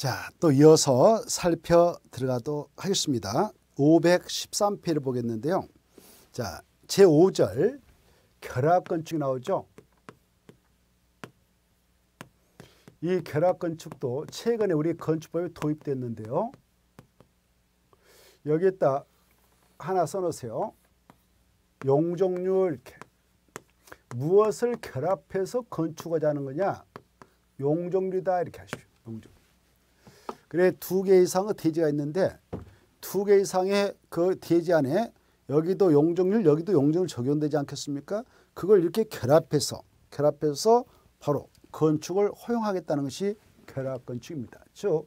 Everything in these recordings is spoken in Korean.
자, 또 이어서 살펴 들어가도 하겠습니다. 5 1 3페를 보겠는데요. 자, 제5절 결합건축 나오죠. 이 결합건축도 최근에 우리 건축법에 도입됐는데요. 여기에다 하나 써놓으세요. 용적률 무엇을 결합해서 건축하자는 거냐. 용적률이다 이렇게 하십시오. 용적 그래 두 개 이상의 대지가 있는데 두 개 이상의 그 대지 안에 여기도 용적률 여기도 용적률 적용되지 않겠습니까? 그걸 이렇게 결합해서 결합해서 바로 건축을 허용하겠다는 것이 결합건축입니다. 즉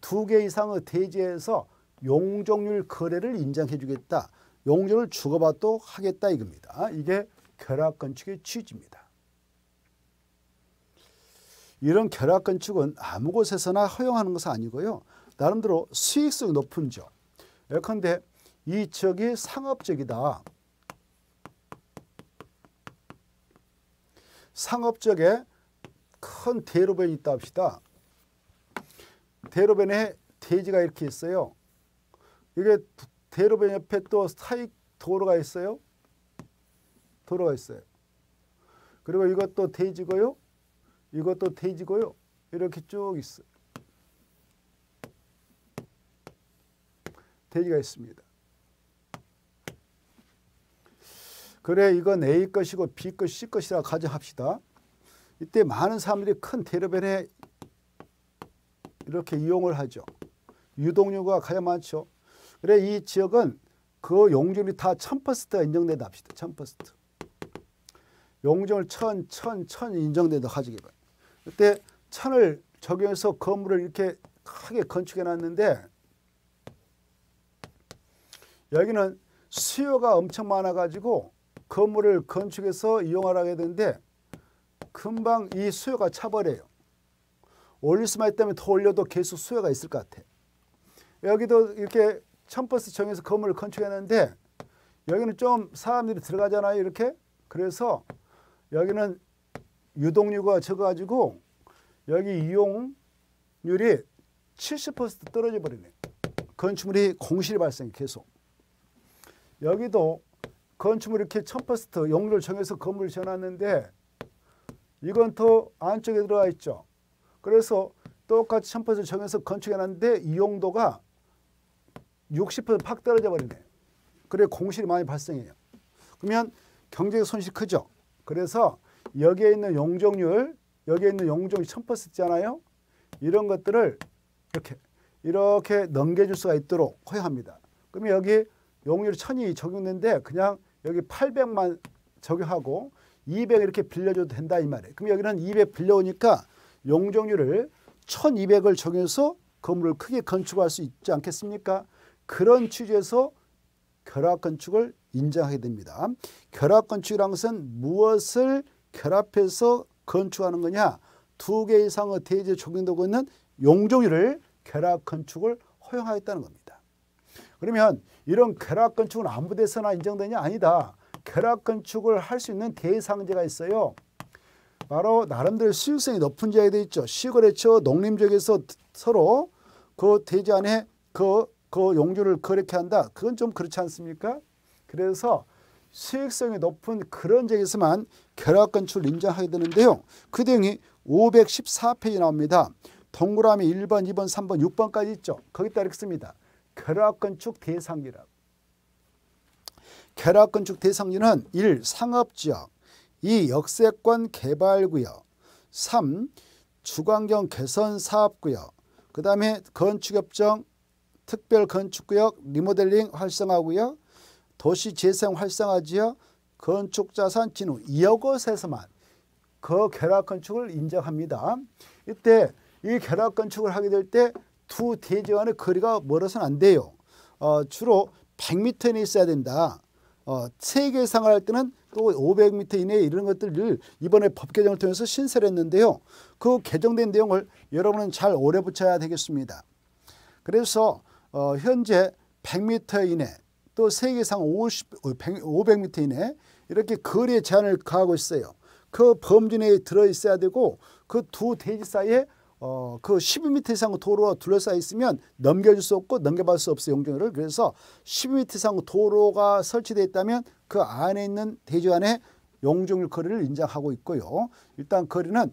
두 개 이상의 대지에서 용적률 거래를 인정해 주겠다. 용적을 주고받도 하겠다 이겁니다. 이게 결합건축의 취지입니다. 이런 결합 건축은 아무 곳에서나 허용하는 것은 아니고요. 나름대로 수익성 높은 지역. 예컨대 이 지역이 상업적이다. 상업적에 큰 대로변이 있다 합시다. 대로변에 대지가 이렇게 있어요. 이게 대로변 옆에 또 사익 도로가 있어요. 도로가 있어요. 그리고 이것도 대지고요. 이것도 테지고요 이렇게 쭉 있어요. 지가 있습니다. 그래 이건 A 것이고 B 것, C 것이라 가정합시다. 이때 많은 사람들이 큰 대로변에 이렇게 이용을 하죠. 유동료가 가장 많죠. 그래 이 지역은 그 용적률이 다 1000%가 인정된다 합시다. 1000%. 용적률 1000, 1000, 1000 인정된다 가지기 바랍니다. 그때 천을 적용해서 건물을 이렇게 크게 건축해 놨는데 여기는 수요가 엄청 많아 가지고 건물을 건축해서 이용하라 하게 되는데 금방 이 수요가 차버려요. 올릴 수만 있다면 더 올려도 계속 수요가 있을 것 같아. 여기도 이렇게 천버스 정해서 건물을 건축했는데 여기는 좀 사람들이 들어가잖아요. 이렇게. 그래서 여기는 유동률과 어가지고 여기 이용률이 70% 떨어져 버리네. 건축물이 공실 발생 계속. 여기도 건축물 이렇게 1000% 용률을 정해서 건물을 지어놨는데 이건 더 안쪽에 들어가 있죠. 그래서 똑같이 1000% 정해서 건축해놨는데 이용도가 60%팍 떨어져 버리네. 그래 공실이 많이 발생해요. 그러면 경제 손실이 크죠. 그래서 여기에 있는 용적률, 여기에 있는 용적률 1000%잖아요. 이런 것들을 이렇게 이렇게 넘겨줄 수가 있도록 허용합니다. 그러면 여기 용률 1000이 적용된데 그냥 여기 800만 적용하고 200 이렇게 빌려줘도 된다 이 말이에요. 그럼 여기는 200 빌려오니까 용적률을 1200을 적용해서 건물을 크게 건축할 수 있지 않겠습니까? 그런 취지에서 결합 건축을 인정하게 됩니다. 결합 건축이란 것은 무엇을 결합해서 건축하는 거냐 두 개 이상의 대지에 적용되고 있는 용종위를 결합 건축을 허용하였다는 겁니다. 그러면 이런 결합 건축은 아무 데서나 인정되냐? 아니다. 결합 건축을 할 수 있는 대상제가 있어요. 바로 나름대로 수익성이 높은 지역에 돼 있죠. 시골에처 농림지역에서 서로 그 대지 안에 그, 그 용주를 그렇게 한다. 그건 좀 그렇지 않습니까? 그래서 수익성이 높은 그런 적에서만 결합건축을 인정하게 되는데요. 그 내용이 514페이지 나옵니다. 동그라미 1번, 2번, 3번, 6번까지 있죠. 거기다 이렇게 씁니다. 결합건축 대상기라 결합건축 대상지는 1. 상업지역 2. 역세권 개발구역 3. 주관경 개선사업구역 그 다음에 건축협정 특별건축구역 리모델링 활성화구역 도시 재생 활성화 지역 건축 자산 진흥 2억 원에서만 그 결합 건축을 인정합니다. 이때 이 결합 건축을 하게 될 때 두 대지 간의 거리가 멀어서는 안 돼요. 어, 주로 100m 이내에 있어야 된다. 어, 세계 상할 때는 또 500m 이내 이런 것들을 이번에 법 개정을 통해서 신설 했는데요. 그 개정된 내용을 여러분은 잘 오래 붙여야 되겠습니다. 그래서 어, 현재 100m 이내 또 세계상 50, 0 0 500m 이내 이렇게 거리의 제한을 가하고 있어요. 그 범주 내에 들어있어야 되고 그 두 대지 사이에 어, 그 12m 이상 도로가 둘러싸여 있으면 넘겨줄 수 없고 넘겨받을 수 없어요. 용적률을. 그래서 12m 이상 도로가 설치되어 있다면 그 안에 있는 대지 안에 용적률 거리를 인정하고 있고요. 일단 거리는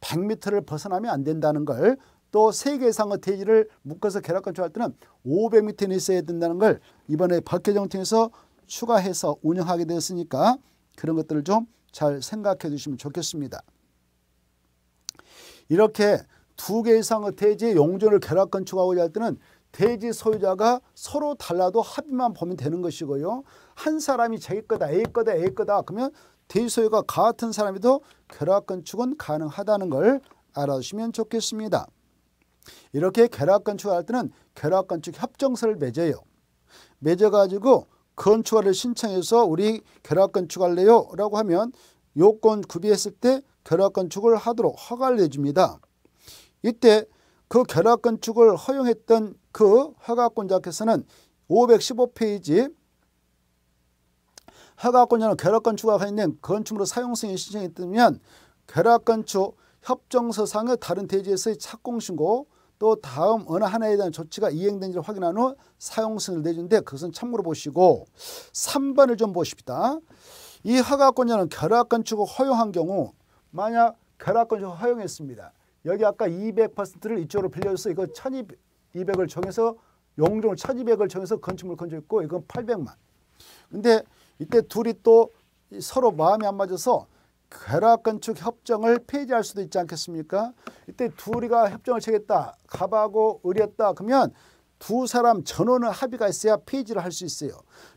100m를 벗어나면 안 된다는 걸 또세개 이상의 대지를 묶어서 계략건축할 때는 500m 이내 있어야 된다는 걸 이번에 박혜정 통해서 추가해서 운영하게 되었으니까 그런 것들을 좀 잘 생각해 주시면 좋겠습니다. 이렇게 두 개 이상의 대지의 용존을 계략건축하고자 할 때는 대지 소유자가 서로 달라도 합의만 보면 되는 것이고요. 한 사람이 자기 거다, A 거다, A 거다 그러면 대지 소유가 같은 사람이도 결합 건축은 가능하다는 걸 알아주시면 좋겠습니다. 이렇게 결합 건축할 때는 결합 건축 협정서를 맺어요. 맺어가지고 건축화를 신청해서 우리 결합 건축할래요 라고 하면 요건 구비했을 때 결합 건축을 하도록 허가를 내줍니다. 이때 그 결합 건축을 허용했던 그 허가권자께서는 515페이지 허가권자는 결합 건축과 관련된 건축물의 사용성이 신청했다면 결합 건축 협정서상의 다른 대지에서의 착공 신고 또 다음 어느 하나에 대한 조치가 이행된지를 확인한 후 사용승을 인 내준데 그것은 참고로 보시고 3번을 좀 보십시다. 이 허가권자는 결합건축을 허용한 경우 만약 결합건축을 허용했습니다. 여기 아까 200%를 이쪽으로 빌려줘서 이거 1200을 정해서 용종을 1200을 정해서 건축물 건조했고 이건 800만. 근데 이때 둘이 또 서로 마음이 안 맞아서 괴락건축 협정을 폐지할 수도 있지 않겠습니까? 이때 둘이가 협정을 체겠다. 갑하고 을이었다. 그러면 두 사람 전원의 합의가 있어야 폐지를 할 수 있어요.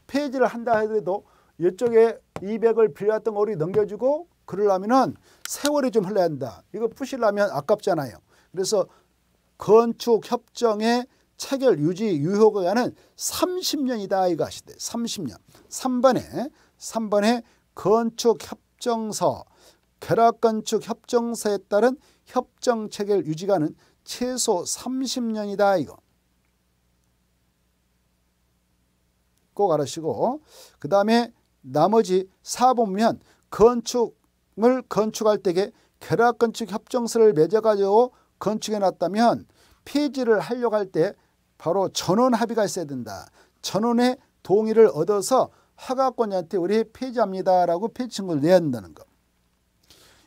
폐지를 한다 해도 이쪽에 200을 빌려왔던 거를 넘겨주고 그러려면은 세월이 좀 흘러야 한다. 이거 푸시려면 아깝잖아요. 그래서 건축 협정의 체결 유지 유효기간은 30년이다 이거 아시대. 30년. 3번에 3번에 건축 협 협정서, 결합건축 협정서에 따른 협정 체결 유지가는 최소 30년이다 이거. 꼭 알으시고 그 다음에 나머지 4보면 건축을 건축할 때에 결합건축 협정서를 맺어가지고 건축해놨다면 폐지를 하려고 할 때 바로 전원 합의가 있어야 된다. 전원의 동의를 얻어서 허가권한테 우리 폐지합니다라고 폐지청구를 내야 한다는 거.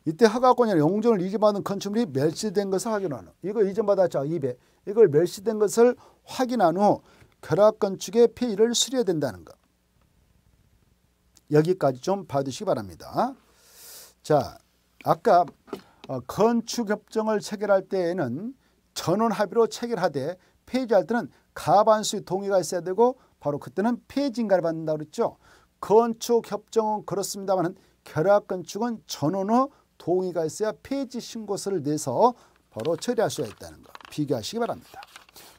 이때 허가권이 용종을 이전받은 건축물이 멸실된 것을 확인한 후 이거 이전받았죠. 2배. 이걸 멸실된 것을 확인한 후 결합건축의 폐지를수리해야 된다는 거. 여기까지 좀 봐주시기 바랍니다. 자, 아까 어, 건축협정을 체결할 때에는 전원 합의로 체결하되 폐지할 때는 가반수의 동의가 있어야 되고 바로 그때는 폐해 증가를 받는다고 그랬죠. 건축협정은 그렇습니다만 결합건축은 전원의 동의가 있어야 폐지 신고서를 내서 바로 처리할 수 있다는 것 비교하시기 바랍니다.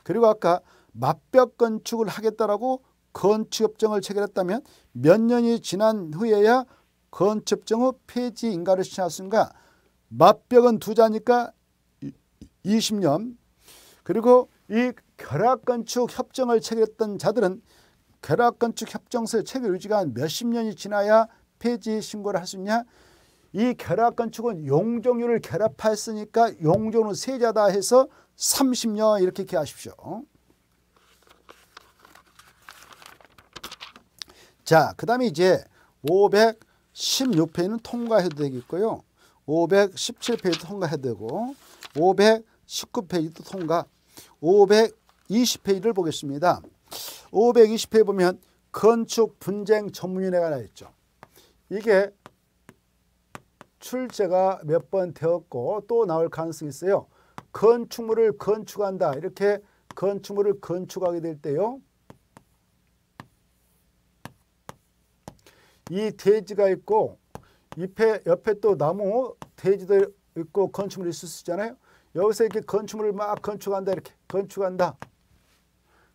그리고 아까 맞벽 건축을 하겠다라고 건축협정을 체결했다면 몇 년이 지난 후에야 건축협정의 폐지 인가를 신청할 수인가 맞벽은 두 자니까 20년 그리고 이 결합건축 협정을 체결했던 자들은 결합건축 협정서의 체결 유지가 몇십 년이 지나야 폐지 신고를 할 수 있냐? 이 결합건축은 용적률을 결합했으니까 용적률 세자다 해서 30년 이렇게 기하십시오. 자, 그 다음에 이제 516페이지는 통과해도 되겠고요. 517페이지도 통과해도 되고 519페이지도 통과 520페이지를 보겠습니다. 520회에 보면 건축 분쟁 전문위원회가 나 있죠. 이게 출제가 몇 번 되었고 또 나올 가능성이 있어요. 건축물을 건축한다. 이렇게 건축물을 건축하게 될 때요. 이 대지가 있고 잎에 옆에 또 나무 대지도 있고 건축물이 있을 수 있잖아요. 여기서 이렇게 건축물을 막 건축한다 이렇게 건축한다.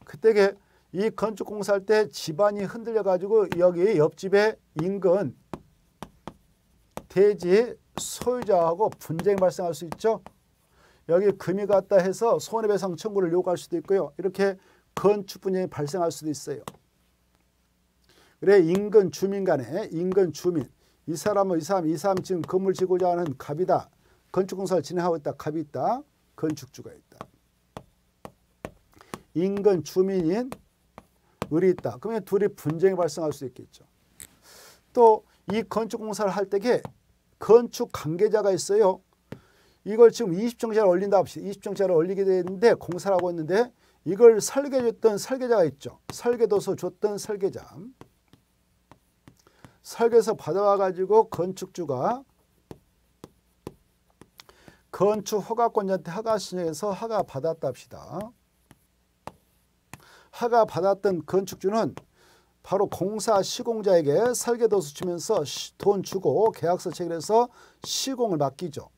그때게 이 건축 공사할 때 집안이 흔들려 가지고 여기 옆집에 인근 대지 소유자하고 분쟁이 발생할 수 있죠. 여기 금이 갔다 해서 손해배상 청구를 요구할 수도 있고요. 이렇게 건축 분쟁이 발생할 수도 있어요. 그래 인근 주민 간에 인근 주민 이 사람은 이 사람 이 사람 지금 건물 지고자 하는 갑이다. 건축공사를 진행하고 있다. 갑이 있다. 건축주가 있다. 인근 주민인 을이 있다. 그러면 둘이 분쟁이 발생할 수 있겠죠. 또 이 건축 공사를 할 때에 건축 관계자가 있어요. 이걸 지금 20정짜리 올린다 합시다. 20정짜리 올리게 되는데 공사를 하고 있는데 이걸 설계줬던 설계자가 있죠. 설계도서 줬던 설계자. 설계서 받아와가지고 건축주가 건축 허가권자한테 허가 신청해서 허가 받았답시다. 허가받았던 건축주는 바로 공사 시공자에게 설계도수 주면서 돈 주고 계약서 체결해서 시공을 맡기죠.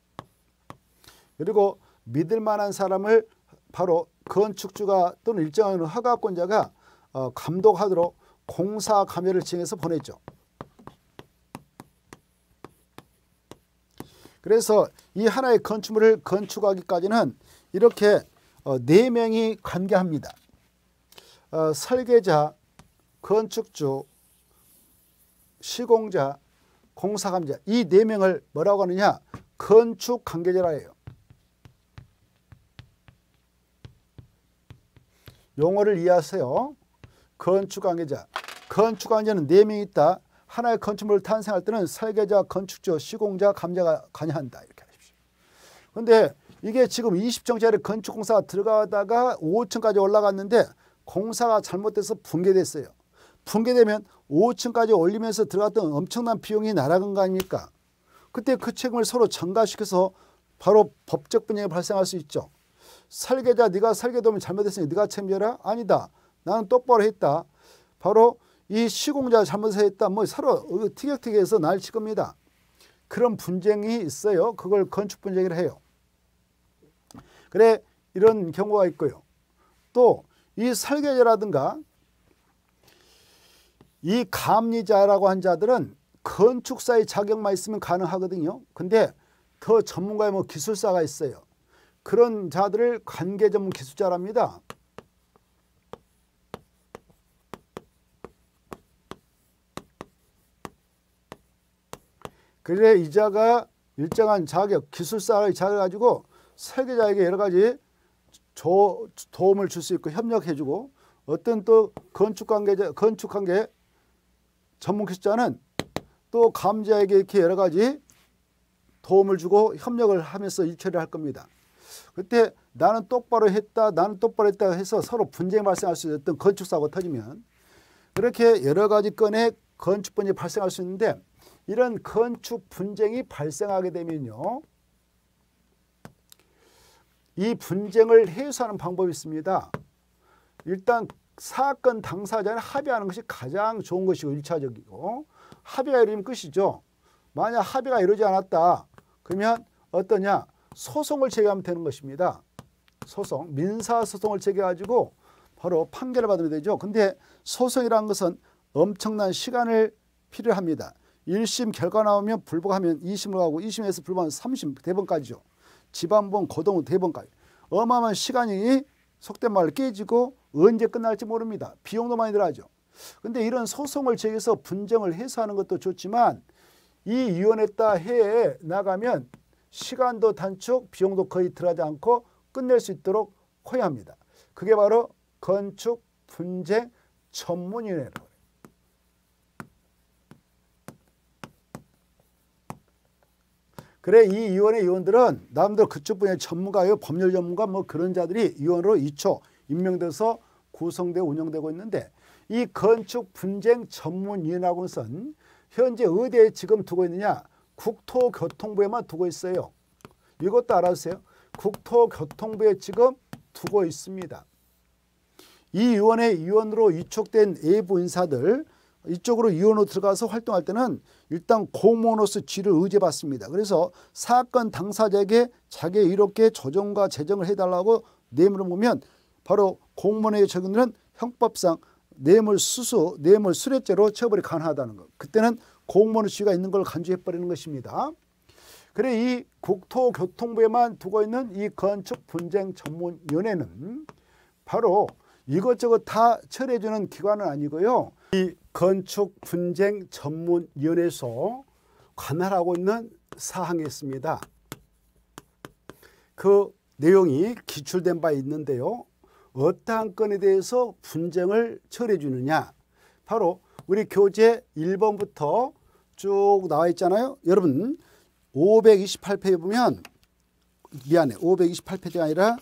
그리고 믿을 만한 사람을 바로 건축주가 또는 일정한 허가권자가 어, 감독하도록 공사 감회를 징해서 보냈죠. 그래서 이 하나의 건축물을 건축하기까지는 이렇게 어, 네 명이 관계합니다. 어, 설계자, 건축주, 시공자, 공사감자 이 네 명을 뭐라고 하느냐? 건축 관계자라 해요. 용어를 이해하세요. 건축 관계자. 건축 관계자는 네 명이 있다. 하나의 건축물을 탄생할 때는 설계자, 건축주, 시공자, 감자가 관여한다. 이렇게 하십시오. 근데 이게 지금 20층짜리 건축공사가 들어가다가 5층까지 올라갔는데 공사가 잘못돼서 붕괴됐어요. 붕괴되면 5층까지 올리면서 들어갔던 엄청난 비용이 날아간 거 아닙니까? 그때 그 책임을 서로 전가시켜서 바로 법적 분쟁이 발생할 수 있죠. 설계자 네가 설계도면 잘못했으니 네가 책임져라? 아니다. 나는 똑바로 했다. 바로 이 시공자 잘못을 했다. 뭐 서로 티격태격해서 날찍겁니다 그런 분쟁이 있어요. 그걸 건축 분쟁이라 해요. 그래 이런 경우가 있고요. 또이 설계자라든가 이 감리자라고 한 자들은 건축사의 자격만 있으면 가능하거든요. 근데 더 전문가의 뭐 기술사가 있어요. 그런 자들을 관계 전문 기술자랍니다. 그래 이자가 일정한 자격, 기술사의 자격 가지고 설계자에게 여러 가지 조, 도움을 줄 수 있고 협력해주고 어떤 또 건축 관계자, 건축 관계 전문 기술자는 또 감자에게 이렇게 여러 가지 도움을 주고 협력을 하면서 일처리를 할 겁니다. 그때 나는 똑바로 했다, 나는 똑바로 했다 해서 서로 분쟁이 발생할 수있던 건축사고 터지면 그렇게 여러 가지 건의 건축 분쟁이 발생할 수 있는데 이런 건축 분쟁이 발생하게 되면요. 이 분쟁을 해소하는 방법이 있습니다. 일단 사건 당사자는 합의하는 것이 가장 좋은 것이고 일차적이고 합의가 이루면 끝이죠. 만약 합의가 이루지 않았다. 그러면 어떠냐? 소송을 제기하면 되는 것입니다. 소송, 민사소송을 제기해가지고 바로 판결을 받으면 되죠. 근데 소송이라는 것은 엄청난 시간을 필요합니다. 1심 결과 나오면 불복하면 2심으로 가고 2심에서 불복하면 3심 대법까지죠 집한 번, 고동 대번까지 어마어마한 시간이 속된 말로 깨지고 언제 끝날지 모릅니다. 비용도 많이 들어가죠. 근데 이런 소송을 제기해서 분쟁을 해소하는 것도 좋지만 이 위원회다 해에 나가면 시간도 단축, 비용도 거의 들어가지 않고 끝낼 수 있도록 허용합니다. 그게 바로 건축 분쟁 전문위원회라고 요 그래 이 위원회 위원들은 남들 그쪽 분야 의 전문가요 법률 전문가 뭐 그런 자들이 위원으로 2초 임명돼서 구성되어 운영되고 있는데 이 건축 분쟁 전문위원회하고선 현재 어디에 지금 두고 있느냐 국토교통부에만 두고 있어요. 이것도 알아주세요. 국토교통부에 지금 두고 있습니다. 이 위원회 위원으로 위촉된 일부 인사들 이쪽으로 이원으로 들어가서 활동할 때는 일단 고모노스 G를 의제받습니다. 그래서 사건 당사자에게 자기 이롭게 조정과 재정을 해달라고 뇌물을 보면 바로 공무원에 적용되는 형법상 뇌물 수수, 뇌물 수뢰죄로 처벌이 가능하다는 것. 그때는 공무원의 지위가 있는 걸 간주해버리는 것입니다. 그래 이 국토교통부에만 두고 있는 이 건축 분쟁 전문위원회는 바로 이것저것 다 처리해주는 기관은 아니고요. 이 건축 분쟁 전문위원회에서 관할하고 있는 사항이 있습니다. 그 내용이 기출된 바 있는데요. 어떠한 건에 대해서 분쟁을 처리해 주느냐. 바로 우리 교재 1번부터 쭉 나와 있잖아요. 여러분 528페이지 보면 미안해. 528페이지가 아니라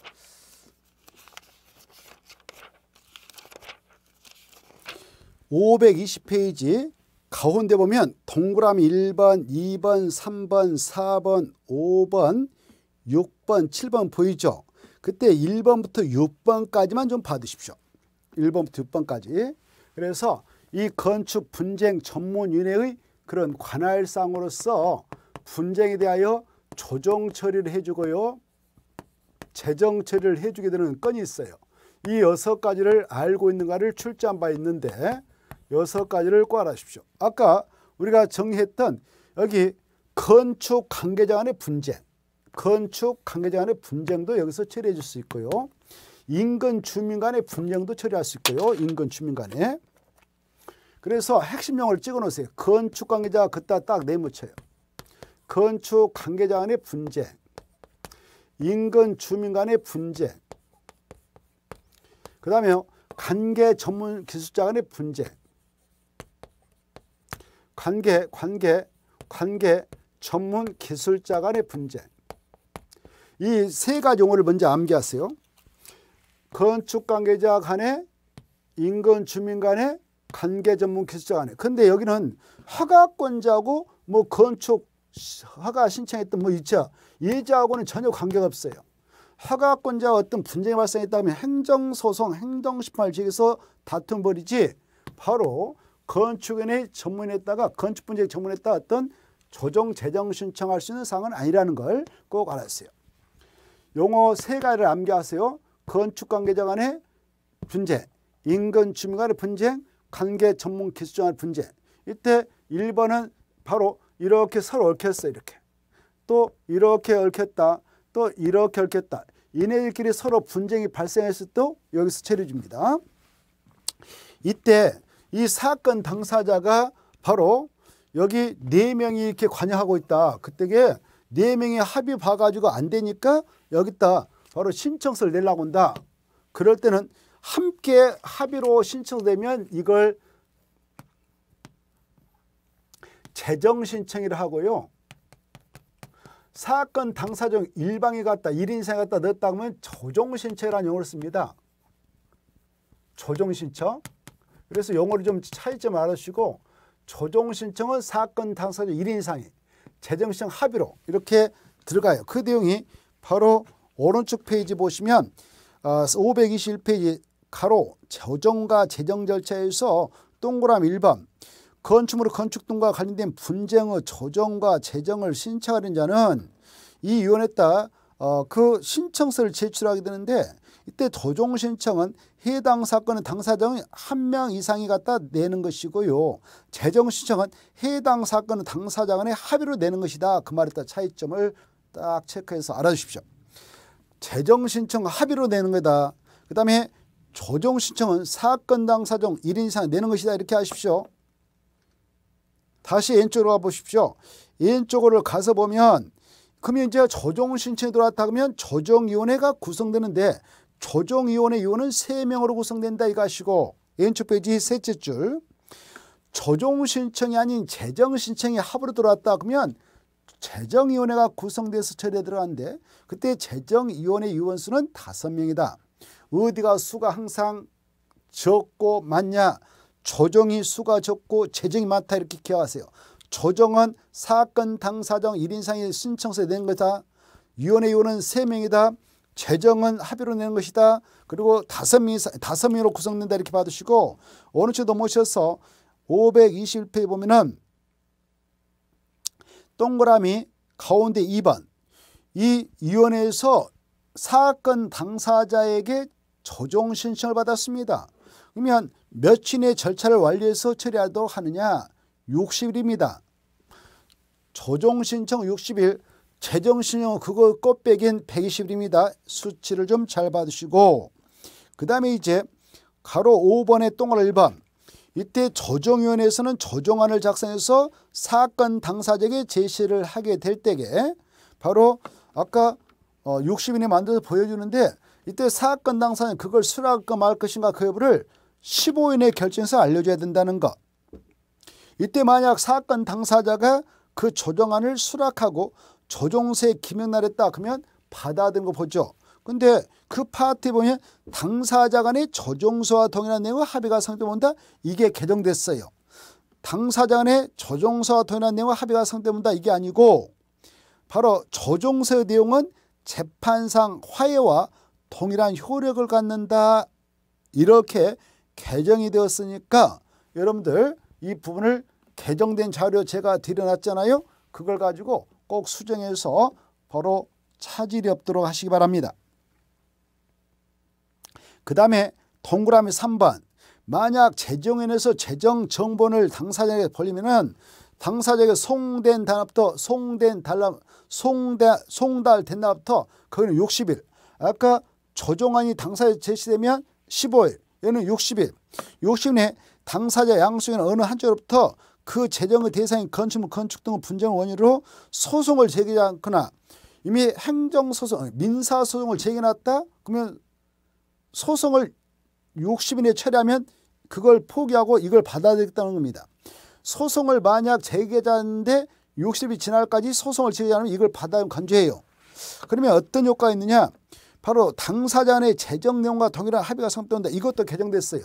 520페이지 가운데 보면 동그라미 1번, 2번, 3번, 4번, 5번, 6번, 7번 보이죠? 그때 1번부터 6번까지만 좀받으십시오 1번부터 6번까지. 그래서 이 건축 분쟁 전문위원회의 그런 관할상으로서 분쟁에 대하여 조정 처리를 해주고요. 재정 처리를 해주게 되는 건이 있어요. 이 여섯 가지를 알고 있는가를 출제한 바 있는데 여섯 가지를 꽈라십시오. 아까 우리가 정했던 여기 건축 관계자 간의 분쟁, 건축 관계자 간의 분쟁도 여기서 처리해 줄 수 있고요. 인근 주민 간의 분쟁도 처리할 수 있고요. 인근 주민 간에. 그래서 핵심명을 찍어 놓으세요. 건축 관계자 그따 딱 내묻혀요. 건축 관계자 간의 분쟁, 인근 주민 간의 분쟁, 그 다음에 관계 전문 기술자 간의 분쟁, 관계, 관계, 관계, 전문 기술자 간의 분쟁. 이 세 가지 용어를 먼저 암기하세요. 건축 관계자 간의 인근 주민 간의 관계 전문 기술자 간의. 근데 여기는 허가권자하고 뭐 건축 허가 신청했던 뭐 이자, 예자하고는 전혀 관계가 없어요. 허가권자 어떤 분쟁이 발생했다면 행정소송, 행정심판을 지에서 다툼 벌이지 바로 건축위원회 전문했다가 건축 분쟁 전문했다 어떤 조정 재정 신청할 수 있는 사항은 아니라는 걸 꼭 알았어요. 용어 세 가지를 암기하세요. 건축 관계자 간의 분쟁, 인근 주민 간의 분쟁, 관계 전문 기술자 간의 분쟁. 이때 1번은 바로 이렇게 서로 얽혔어 이렇게. 또 이렇게 얽혔다. 또 이렇게 얽혔다. 이네들끼리 서로 분쟁이 발생했을 때 여기서 체류 줍니다. 이때 이 사건 당사자가 바로 여기 네 명이 이렇게 관여하고 있다. 그때게 네 명이 합의 봐가지고 안 되니까 여기다 바로 신청서를 내려고 한다. 그럴 때는 함께 합의로 신청되면 이걸 재정신청이라 하고요. 사건 당사자 일방이 갔다 1인생 갔다 넣었다 하면 조정신청이라는 용어를 씁니다. 조정신청. 그래서 용어를 좀 차이점 알으시고 조정 신청은 사건 당사자 1인 이상이 재정신청 합의로 이렇게 들어가요. 그 내용이 바로 오른쪽 페이지 보시면 521페이지 어, 가로 조정과 재정 절차에서 동그라미 1번 건축물의 건축 등과 관련된 분쟁의 조정과 재정을 신청하는 자는 이 위원회 따 어, 그 신청서를 제출하게 되는데 이때 조정 신청은 해당 사건의 당사자의 한명 이상이 갖다 내는 것이고요. 재정 신청은 해당 사건의 당사자 간의 합의로 내는 것이다. 그 말에 따라 차이점을 딱 체크해서 알아주십시오. 재정 신청 합의로 내는 거다. 그 다음에 조정 신청은 사건 당사정 1인 이상 내는 것이다. 이렇게 하십시오. 다시 왼쪽으로 가보십시오. 왼쪽으로 가서 보면 그러면 이제 조정 신청이 들어왔다면 조정위원회가 구성되는데 조정위원회 위원은 세명으로 구성된다 이것이고 왼쪽 페이지 셋째 줄 조정 신청이 아닌 재정 신청이 합으로 들어왔다 그러면 재정위원회가 구성돼서 처리에 들어간데 그때 재정위원회 위원 수는 다 명이다 어디가 수가 항상 적고 많냐 조정이 수가 적고 재정이 많다 이렇게 기억하세요. 조정은 사건 당사정 1인 상의 신청서에 낸 것이다. 위원회 의원은 3명이다. 재정은 합의로 내는 것이다. 그리고 5 명이 명으로 구성된다 이렇게 받으시고 어느 쪽도 모셔서 5 2 1페에 보면은 동그라미 가운데 2번 이 위원회에서 사건 당사자에게 조정 신청을 받았습니다. 그러면 며칠내 절차를 완료해서 처리하도록 하느냐 60일입니다. 조정신청 60일, 재정신용 그거 꽃빼긴 120일입니다. 수치를 좀 잘 받으시고 그 다음에 이제 가로 5번에 똥을 1번 이때 조정위원회에서는 조정안을 작성해서 사건 당사자에게 제시를 하게 될 때에 바로 아까 60인이 어, 만들어서 보여주는데 이때 사건 당사는 그걸 수락할까 말 것인가 그 여부를 15인의 결정에서 알려줘야 된다는 것 이때 만약 사건 당사자가 그 조정안을 수락하고 조정세 김영란했따 그러면 받아들거 보죠. 근데 그 파트에 보면 당사자 간의 조정서와 동일한 내용의 합의가 상대본다 이게 개정됐어요. 당사자 간의 조정서와 동일한 내용의 합의가 상대본다 이게 아니고 바로 조정서의 내용은 재판상 화해와 동일한 효력을 갖는다 이렇게 개정이 되었으니까 여러분들 이 부분을 개정된 자료 제가 드려놨잖아요 그걸 가지고 꼭 수정해서 바로 차질이 없도록 하시기 바랍니다. 그 다음에 동그라미 3번 만약 재정위원회에서 재정정본을 당사자에게 벌리면은 당사자에게 송된 단합부터 송된 달라 송대, 송달 된 날부터 그거는 60일 아까 조정안이 당사자에 제시되면 15일 얘는 60일 60일에 당사자 양수인 어느 한쪽으로부터 그 재정의 대상인 건축물, 건축 등 분쟁 원인으로 소송을 제기하지 않거나 이미 행정소송, 민사소송을 제기해놨다? 그러면 소송을 60일에 처리하면 그걸 포기하고 이걸 받아들였다는 겁니다. 소송을 만약 제기하는데 60일 지날까지 소송을 제기하면 이걸 받아들면 간주해요. 그러면 어떤 효과가 있느냐? 바로 당사자 의 재정 내용과 동일한 합의가 성립된다. 이것도 개정됐어요.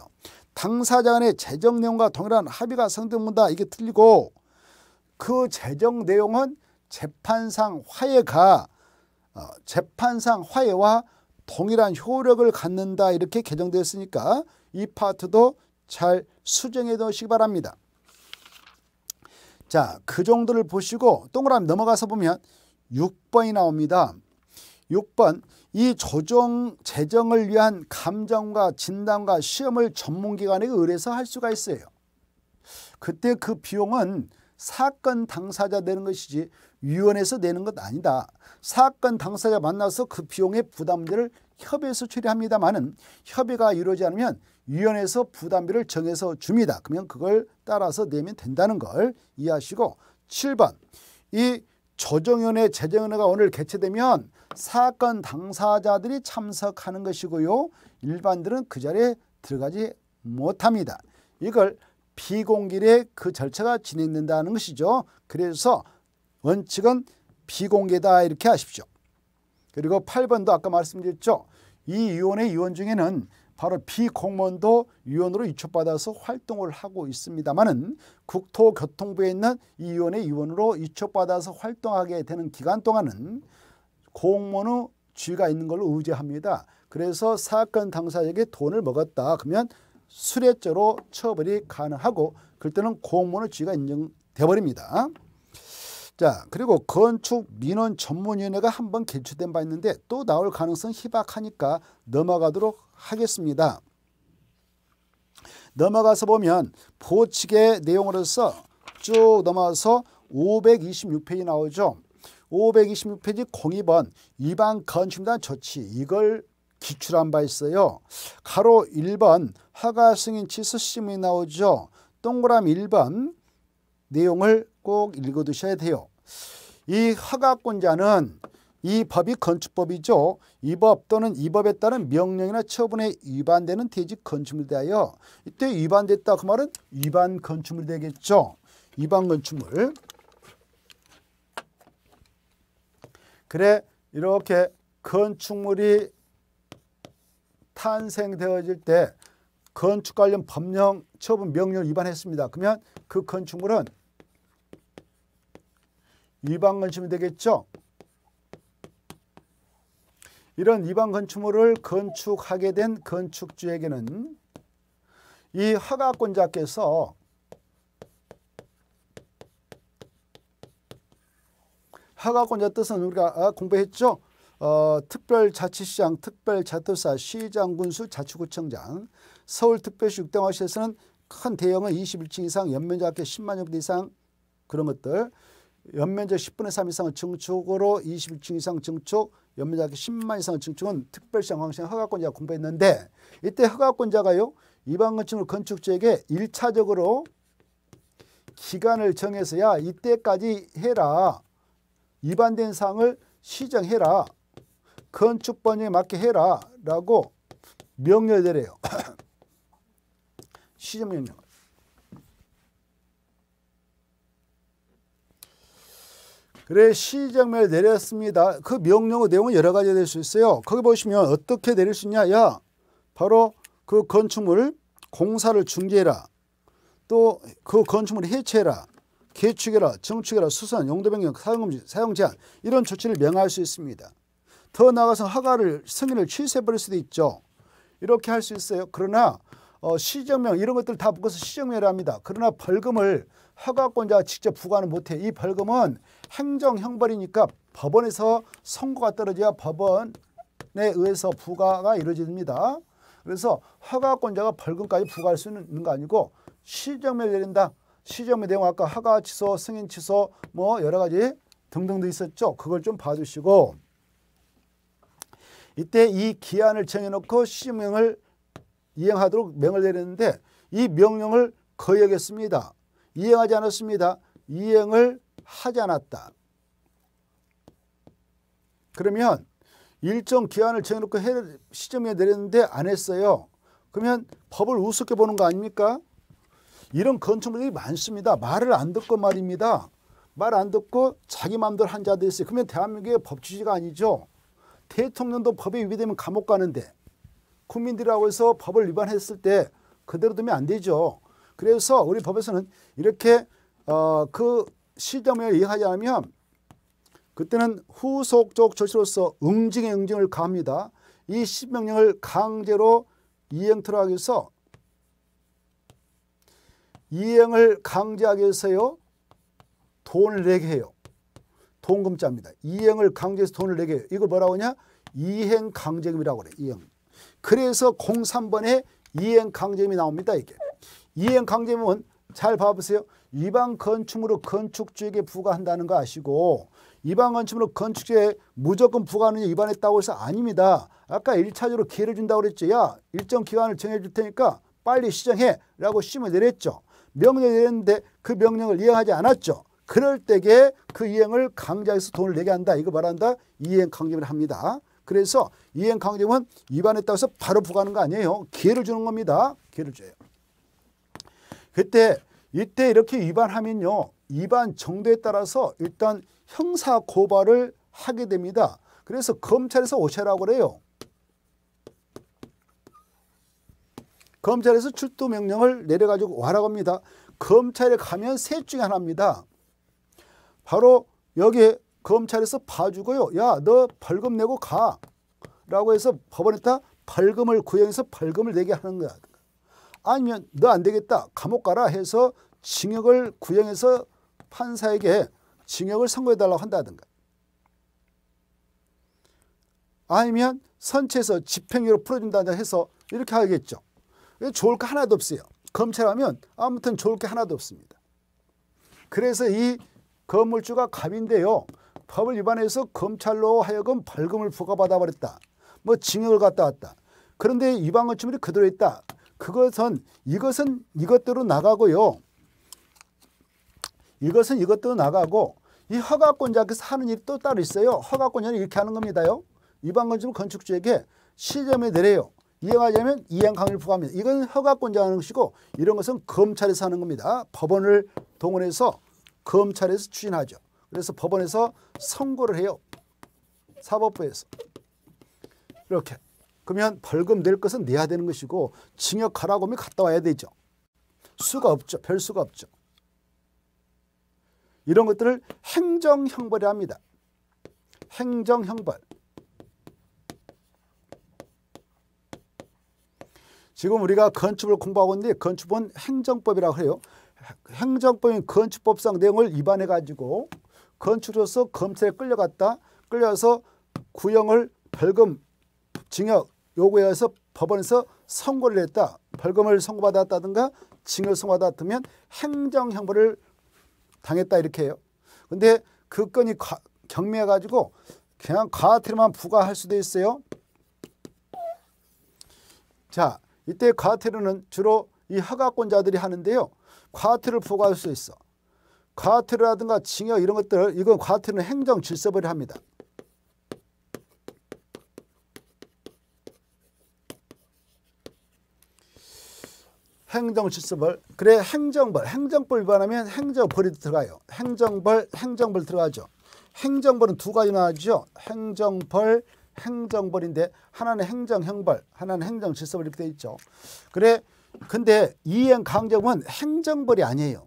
당사자 간의 재정 내용과 동일한 합의가 성립문다 이게 틀리고 그 재정 내용은 재판상 화해가 어, 재판상 화해와 동일한 효력을 갖는다 이렇게 개정되어 으니까이 파트도 잘 수정해 놓시기 바랍니다. 자, 그 정도를 보시고 동그라미 넘어가서 보면 6번이 나옵니다. 6번 이 조정 재정을 위한 감정과 진단과 시험을 전문기관에 의뢰해서 할 수가 있어요. 그때 그 비용은 사건 당사자 되는 것이지 위원회에서 내는 것 아니다. 사건 당사자 만나서 그 비용의 부담비를 협의해서 처리합니다만은 협의가 이루어지지 않으면 위원회에서 부담비를 정해서 줍니다. 그러면 그걸 따라서 내면 된다는 걸 이해하시고 7번 이 조정위회 재정위원회가 오늘 개최되면 사건 당사자들이 참석하는 것이고요. 일반들은 그 자리에 들어가지 못합니다. 이걸 비공개에 그 절차가 진행된다는 것이죠. 그래서 원칙은 비공개다 이렇게 하십시오. 그리고 8번도 아까 말씀드렸죠. 이 위원회 위원 중에는 바로 비공무원도 위원으로 위촉받아서 활동을 하고 있습니다만은 국토교통부에 있는 이 위원회 위원으로 위촉받아서 활동하게 되는 기간 동안은 공무원의 지위가 있는 걸로 의제합니다. 그래서 사건 당사자에게 돈을 먹었다 그러면 수례죄로 처벌이 가능하고 그때는 공무원의 지위가 인정돼 버립니다. 자 그리고 건축 민원 전문위원회가 한 번 개최된 바 있는데 또 나올 가능성 희박하니까 넘어가도록 하겠습니다. 넘어가서 보면 보칙의 내용으로서 쭉 넘어가서 526페이지 나오죠. 526페이지 02번 위반 건축단 조치 이걸 기출한 바 있어요. 가로 1번 허가 승인 치수 시이 나오죠. 동그라미 1번 내용을 꼭 읽어두셔야 돼요. 이 허가권자는 이 법이 건축법이죠. 이 법 또는 이 법에 따른 명령이나 처분에 위반되는 퇴직 건축물에 대하여 이때 위반됐다 그 말은 위반 건축물 되겠죠. 위반 건축물 그래 이렇게 건축물이 탄생되어질 때 건축 관련 법령 처분 명령을 위반했습니다. 그러면 그 건축물은 이방 건축이 물 되겠죠. 이런 이방 건축물을 건축하게 된 건축주에게는 이 허가권자께서 허가권자 뜻은 우리가 아, 공부했죠. 어, 특별자치시장, 특별자도사, 시장군수, 자치구청장, 서울특별시 6등화시에서는 큰 대형은 21층 이상, 연면자 10만 여분 이상 그런 것들 연면적 10분의 3 이상은 증축으로 21층 이상 증축, 연면적 10만 이상은 증축은 특별시장 황시장 허가권자 가 공부했는데 이때 허가권자가요. 이방건축물 건축주에게 일차적으로 기간을 정해서야 이때까지 해라. 위반된 사항을 시정해라. 건축 법령에 맞게 해라. 라고 명령을 내려요. 시정 명령. 그래 시정명을 내렸습니다. 그 명령의 내용은 여러 가지가 될 수 있어요. 거기 보시면 어떻게 내릴 수 있냐? 야 바로 그 건축물 공사를 중지해라. 또 그건축물 해체해라. 개축해라, 정축해라, 수선, 용도 변경, 사용금지, 사용 제한 이런 조치를 명할 수 있습니다. 더 나아가서 허가를 승인을 취소해버릴 수도 있죠. 이렇게 할 수 있어요. 그러나 어, 시정명 이런 것들 다 묶어서 시정명이라 합니다. 그러나 벌금을 허가권자가 직접 부과는 못해. 이 벌금은 행정형벌이니까 법원에서 선고가 떨어져야 법원에 의해서 부과가 이루어집니다. 그래서 허가권자가 벌금까지 부과할 수 있는 거 아니고 시정을 내린다. 시정의 내용 아까 허가 취소, 승인 취소 뭐 여러 가지 등등도 있었죠. 그걸 좀 봐주시고 이때 이 기한을 정해놓고 시정명을 이행하도록 명을 내렸는데 이 명령을 거역했습니다. 이행하지 않았습니다. 이행을 하지 않았다. 그러면 일정 기한을 정해놓고 시점에 내렸는데 안 했어요. 그러면 법을 우습게 보는 거 아닙니까? 이런 건축물들이 많습니다. 말을 안 듣고 말입니다. 말 안 듣고 자기 마음대로 한 자들 있어요. 그러면 대한민국의 법치지가 아니죠. 대통령도 법에 위배되면 감옥 가는데 국민들이라고 해서 법을 위반했을 때 그대로 두면 안 되죠. 그래서 우리 법에서는 이렇게 어, 그 시점에 의하면 그때는 후속적 조치로서 응징의 응징을 가합니다. 이 시명령을 강제로 이행토록 하기 위해서 이행을 강제하기 위해서요. 돈을 내게 해요. 돈금자입니다. 이행을 강제해서 돈을 내게 해요. 이걸 뭐라고 하냐? 이행 강제금이라고 그래. 이행. 그래서 03번에 이행 강제금이 나옵니다. 이게. 이행 강제문은잘 봐보세요. 이방 건축으로 건축주에게 부과한다는 거 아시고 이방 건축으로 건축주에 무조건 부과하느냐 위반했다고 해서 아닙니다. 아까 일차적으로 기회를 준다고 그랬지. 야 일정 기간을 정해줄 테니까 빨리 시정해 라고 심을 내렸죠. 명령을 내렸는데 그 명령을 이행하지 않았죠. 그럴 때에 그 이행을 강제해서 돈을 내게 한다. 이거 말한다. 이행 강제를 합니다. 그래서 이행 강제는 위반했다고 해서 바로 부과하는 거 아니에요. 기회를 주는 겁니다. 기회를 줘요. 그때 이때 이렇게 위반하면요. 위반 정도에 따라서 일단 형사 고발을 하게 됩니다. 그래서 검찰에서 오셔라고 그래요. 검찰에서 출두 명령을 내려가지고 와라고 합니다. 검찰에 가면 셋 중에 하나입니다. 바로 여기 검찰에서 봐주고요. 야 너 벌금 내고 가 라고 해서 법원에다 벌금을 구형해서 벌금을 내게 하는 거야. 아니면 너 안 되겠다 감옥 가라 해서 징역을 구형해서 판사에게 징역을 선고해달라고 한다든가 아니면 선체에서 집행유예로 풀어준다든가 해서 이렇게 하겠죠. 좋을 게 하나도 없어요. 검찰하면 아무튼 좋을 게 하나도 없습니다. 그래서 이 건물주가 갑인데요. 법을 위반해서 검찰로 하여금 벌금을 부과받아 버렸다. 뭐 징역을 갔다 왔다. 그런데 위반 건축물이 그대로 있다. 그것은 이것은 이것대로 나가고요. 이것은 이것대로 나가고 이 허가권자께서 하는 일이 또 따로 있어요. 허가권자는 이렇게 하는 겁니다요. 이방건축 건축주에게 시점에 내려요. 이행하자면 이행 강의를 부과합니다. 이건 허가권자 하는 것이고 이런 것은 검찰에서 하는 겁니다. 법원을 동원해서 검찰에서 추진하죠. 그래서 법원에서 선고를 해요. 사법부에서. 이렇게. 그러면 벌금 낼 것은 내야 되는 것이고 징역하라고 하면 갔다 와야 되죠. 수가 없죠. 별 수가 없죠. 이런 것들을 행정형벌이 합니다. 행정형벌. 지금 우리가 건축을 공부하고 있는데 건축은 행정법이라고 해요. 행정법인 건축법상 내용을 위반해 가지고 건축으로서 검찰에 끌려갔다. 끌려서 구형을 벌금 징역 요구에 의해서 법원에서 선고를 했다. 벌금을 선고받았다든가 징을 선고받았다면 행정형벌을 당했다 이렇게 해요. 근데 그 건이 과, 경미해가지고 그냥 과태료만 부과할 수도 있어요. 자, 이때 과태료는 주로 이 허가권자들이 하는데요. 과태료를 부과할 수 있어. 과태료라든가 징역 이런 것들, 이건 과태료는 행정 질서벌이 합니다. 행정 실습을 그래 행정벌, 행정벌 위반하면 행정벌이 들어가요. 행정벌, 행정벌 들어가죠. 행정벌은 두 가지나 하죠. 행정벌, 행정벌인데 하나는 행정형벌, 하나는 행정실습을 이렇게 돼 있죠. 그래 근데 이행강정은 제 행정벌이 아니에요.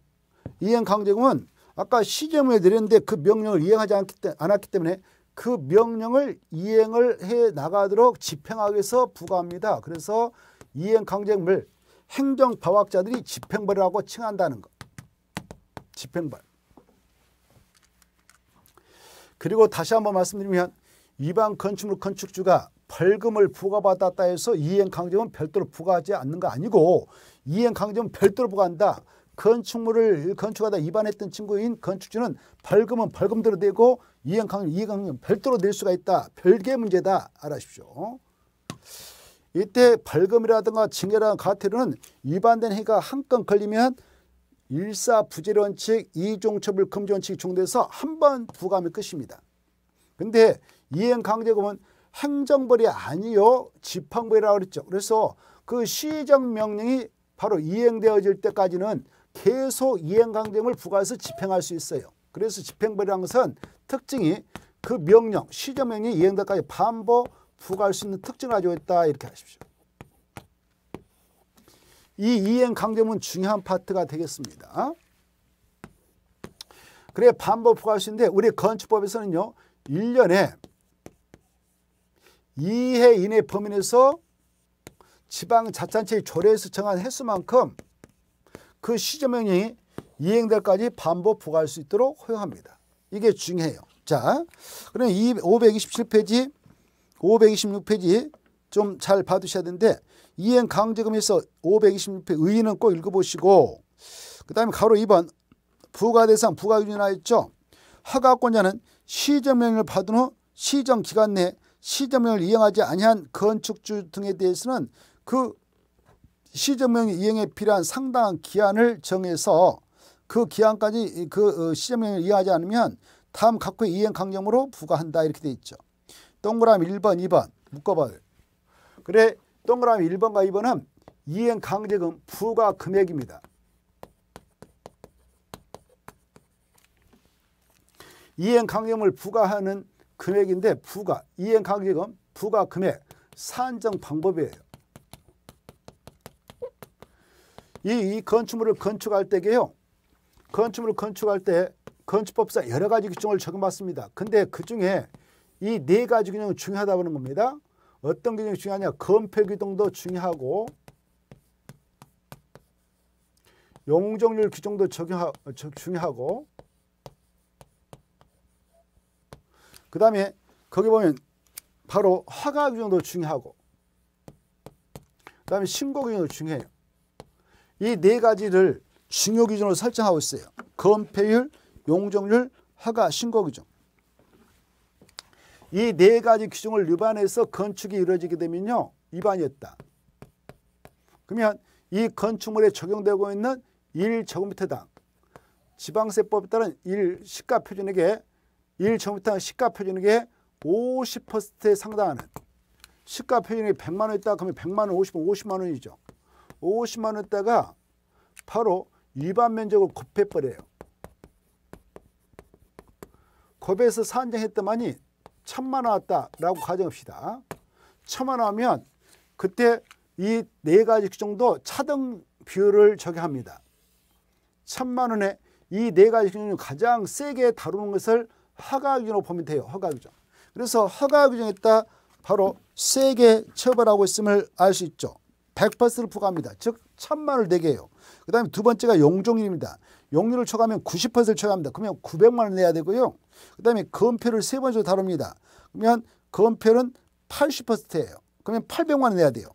이행강정은 제 아까 시문에 드렸는데 그 명령을 이행하지 않기, 때, 않았기 때문에 그 명령을 이행을 해 나가도록 집행하기 위해서 부과합니다. 그래서 이행강정을 행정파학자들이 집행벌이라고 칭한다는 것. 집행벌. 그리고 다시 한번 말씀드리면 이방 건축물 건축주가 벌금을 부과받았다 해서 이행강제금은 별도로 부과하지 않는 거 아니고 이행강제금은 별도로 부과한다. 건축물을 건축하다 위반했던 친구인 건축주는 벌금은 벌금대로 내고 이행강제금 이행 별도로 낼 수가 있다. 별개 문제다. 알아십시오. 이때 벌금이라든가 징계라는 과태료는 위반된 행위가 한 건 걸리면 일사부재원칙, 이종처벌 금지원칙이 적용돼서 한 번 부과하면 끝입니다. 근데 이행강제금은 행정벌이 아니요 지팡벌이라고 그랬죠. 그래서 그 시정명령이 바로 이행되어질 때까지는 계속 이행강제금을 부과해서 집행할 수 있어요. 그래서 집행벌이라는 것은 특징이 그 명령, 시정명령이 이행될까지 반복 부과할 수 있는 특징을 가지고 있다 이렇게 하십시오. 이 이행 e 강점은 중요한 파트가 되겠습니다. 그래 반복 부과할 수 있는데 우리 건축법에서는요. 1년에 2회 이내 범위 내에서 지방자치체 조례에서 정한 횟수만큼 그 시조명령이 이행될까지 반복 부과할 수 있도록 허용합니다. 이게 중요해요. 자, 그럼 527페이지 526페이지 좀 잘 봐두셔야 되는데 이행 강제금에서 526페이지 의의는 꼭 읽어보시고 그 다음에 가로 2번 부가대상 부가기준이라 했죠. 허가권자는 시정명령을 받은 후 시정기간 내 시정명을 령 이행하지 아니한 건축주 등에 대해서는 그 시정명 령 이행에 필요한 상당한 기한을 정해서 그 기한까지 그 어, 시정명을 령 이행하지 않으면 다음 각호의 이행 강령으로 부과한다 이렇게 돼 있죠. 동그라미 1번, 2번 묶어봐요. 그래 동그라미 1번과 2번은 이행강제금 부과 금액입니다. 이행강제금을 부과하는 금액인데 부과, 이행강제금 부과 금액 산정 방법이에요. 이, 이 건축물을 건축할 때게요. 건축물을 건축할 때 건축법상 여러 가지 규정을 적용받습니다. 근데 그 중에 이네 가지 균형이 중요하다고 하는 겁니다. 어떤 균형이 중요하냐? 건폐 규동도 중요하고 용적률 규정도 적용하, 중요하고 그 다음에 거기 보면 바로 화가 규정도 중요하고 그 다음에 신고 규정도 중요해요. 이 네 가지를 중요 기준으로 설정하고 있어요. 건폐율, 용적률, 화가, 신고 규정. 이네 가지 규정을 위반해서 건축이 이루어지게 되면요. 위반이었다. 그러면 이 건축물에 적용되고 있는 1제곱미터당 지방세법에 따른 1 시가 표준액의 1제곱미터당 시가 표준액의 50%에 상당하는 시가 표준액이 100만 원 있다 그러면 100만 원 50원 50만 원이죠. 50만 원대가 바로 위반 면적을 곱해버려요. 곱해서 산정했더만이 천만 원 왔다라고 가정합시다. 천만 원 하면 그때 이 네 가지 정도 차등 비율을 적용합니다. 천만 원에 이 네 가지 중 가장 세게 다루는 것을 허가 규정으로 보면 돼요. 허가 규정. 그래서 허가 규정에 따 바로 세게 처벌하고 있음을 알 수 있죠. 100%를 부과합니다. 즉 천만 원을 내게 해요. 그 다음에 두 번째가 용종일입니다. 용률을 쳐가면 90%를 쳐갑니다. 그러면 900만 원 내야 되고요. 그 다음에 건폐를 세 번째로 다룹니다. 그러면 건폐는 80%예요. 그러면 800만 원 내야 돼요.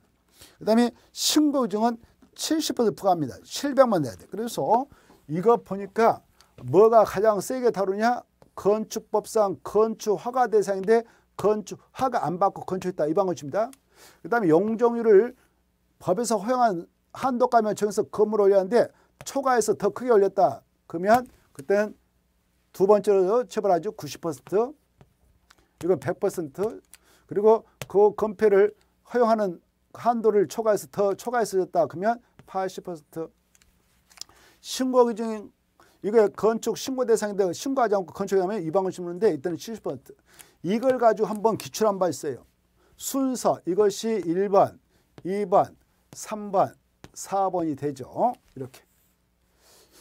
그 다음에 신고증은 70% 부과합니다. 700만 원 내야 돼요. 그래서 이거 보니까 뭐가 가장 세게 다루냐? 건축법상 건축허가 대상인데 건축허가 안 받고 건축했다. 이방어입니다그 다음에 용적률을 법에서 허용한 한도가면 정해서 건물을 올려야하는데 초과해서 더 크게 올렸다. 그러면 그때는 두 번째로 처벌하죠. 90% 이건 100% 그리고 그 건폐를 허용하는 한도를 초과해서 더 초과했어졌다. 그러면 80% 신고 기준 이게 건축 신고 대상인데 신고하지 않고 건축에 가면 위방을 심는데 이때는 70% 이걸 가지고 한번 기출한 바 있어요. 순서 이것이 1번, 2번, 3번, 4번이 되죠. 이렇게.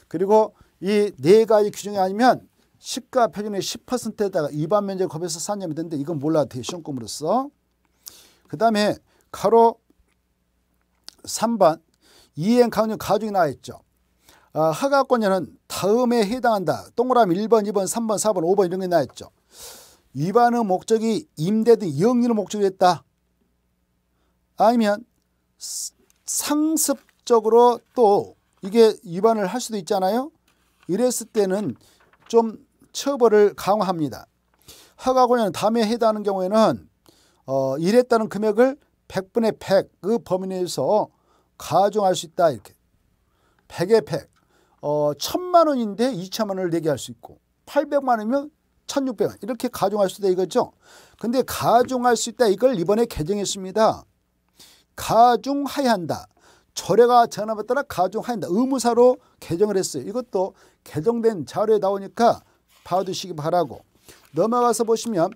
그리고 이 네 가지 규정이 아니면 시가 표준의 10%에다가 위반 면적 을 겁에서 산념이 되는데 이건 몰라도 돼요. 시험금으로서. 그 다음에 가로 3번 이행 강령 가중이 나와있죠. 아, 하가권자는 다음에 해당한다. 동그라미 1번, 2번, 3번, 4번, 5번 이런 게 나와있죠. 위반의 목적이 임대 등 영리를 목적으로 했다. 아니면 상습적으로 또 이게 위반을 할 수도 있잖아요. 이랬을 때는 좀 처벌을 강화합니다. 허가권은 담에 해당하는 경우에는 어, 일했다는 금액을 100분의 1 0 0 그 범위 내에서 가중할 수 있다 이렇게 100의 100 어, 천만 원인데 2천만 원을 내게 할 수 있고 800만 원이면 1600원 이렇게 가중할 수 있다 이거죠 근데 가중할 수 있다 이걸 이번에 개정했습니다 가중하야 한다 철회가 전함에 따라 가중하인다. 의무사로 개정을 했어요. 이것도 개정된 자료에 나오니까 봐두시기 바라고 넘어가서 보시면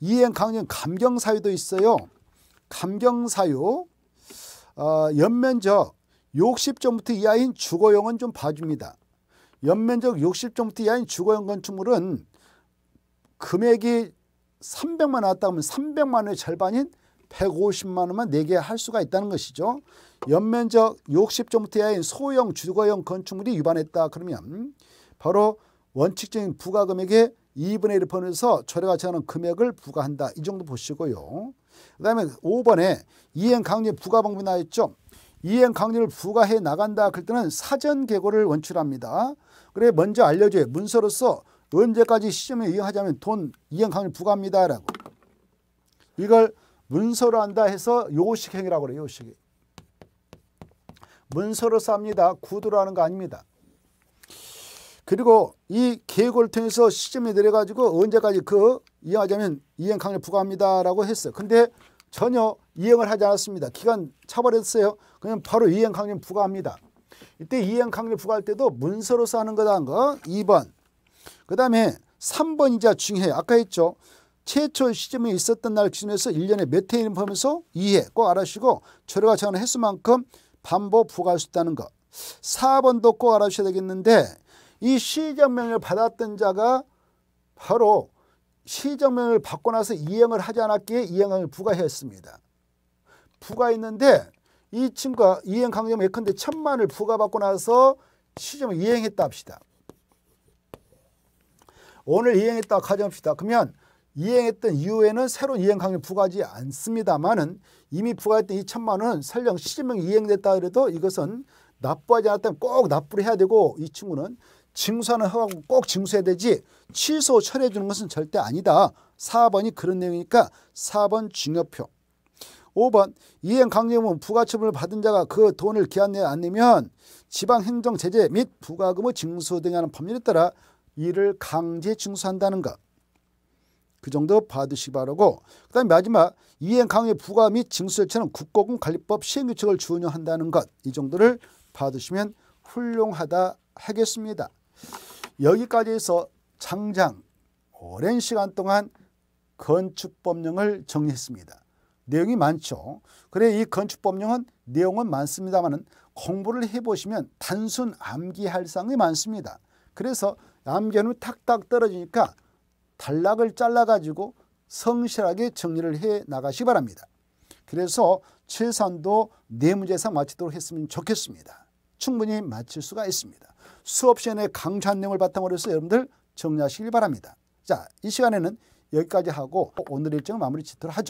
이행 강령 감경사유도 있어요. 감경사유 어, 연면적 60점부터 이하인 주거용은 좀 봐줍니다. 연면적 60점부터 이하인 주거용 건축물은 금액이 300만 원 왔다 하면 300만 원의 절반인 150만 원만 내게 할 수가 있다는 것이죠. 연면적 6 0제곱터 이하인 소형 주거형 건축물이 위반했다. 그러면 바로 원칙적인 부가금액의 2분의 1을 보내서 철회가 제하는 금액을 부과한다. 이 정도 보시고요. 그 다음에 5번에 이행강제 부가방법이 나있죠. 이행강제를 부과해 나간다. 그럴 때는 사전 계고를 원칙합니다. 그래 먼저 알려줘요. 문서로서 언제까지 시점에 이행하자면 돈 이행강제 부과합니다. 라고 이걸 문서로 한다 해서 요식행위라고 그래요. 요식이. 문서로 쌉니다. 구두로 하는 거 아닙니다. 그리고 이 계획을 통해서 시점이 내려가지고 언제까지 그 이행하자면 이행 강력 부과합니다라고 했어요. 근데 전혀 이행을 하지 않았습니다. 기간 차벌했어요. 그냥 바로 이행 강력 부과합니다. 이때 이행 강력 부과할 때도 문서로 싸는 거다 2번. 그 다음에 3번 이자 중요해요. 아까 했죠. 최초 시점에 있었던 날기준에서 1년에 몇회 인포하면서 2회 꼭 알아주시고 저희가 정한 횟수만큼 반복 부과할 수 있다는 것. 4번도 꼭 알아주셔야 되겠는데 이 시정명을 받았던 자가 바로 시정명을 받고 나서 이행을 하지 않았기에 이행을 부과했습니다. 부과했는데 이 친구가 이행 강점 예컨대 천만을 부과받고 나서 시정을 이행했다 합시다. 오늘 이행했다 가정합시다. 그러면 이행했던 이후에는 새로운 이행 강령 부과하지 않습니다만은 이미 부과했던 이 천만 원은 설령 실증명이 이행됐다 그래도 이것은 납부하지 않았다면 꼭 납부를 해야 되고 이 친구는 징수하는 허가고 꼭 징수해야 되지 취소 처리해 주는 것은 절대 아니다. 4번이 그런 내용이니까 4번 중요표. 5번 이행강령은 부과처분을 받은 자가 그 돈을 기한 내에 안 내면 지방행정제재 및부과금의 징수 등에 하는 법률에 따라 이를 강제 징수한다는 것. 그 정도 받으시기 바라고 그 다음에 마지막 이행 강의 부과 및 징수절차는 국고금 관리법 시행규칙을 준용한다는 것 이 정도를 받으시면 훌륭하다 하겠습니다. 여기까지 해서 장장 오랜 시간 동안 건축법령을 정리했습니다. 내용이 많죠. 그래 이 건축법령은 내용은 많습니다만 공부를 해보시면 단순 암기할 사항이 많습니다. 그래서 암기하면 탁탁 떨어지니까 단락을 잘라가지고 성실하게 정리를 해 나가시기 바랍니다. 그래서 최소한도 네 문제 이상 마치도록 했으면 좋겠습니다. 충분히 마칠 수가 있습니다. 수업 시간에 강조 내용을 바탕으로 해서 여러분들 정리하시길 바랍니다. 자, 이 시간에는 여기까지 하고 오늘 일정을 마무리 짓도록 하죠.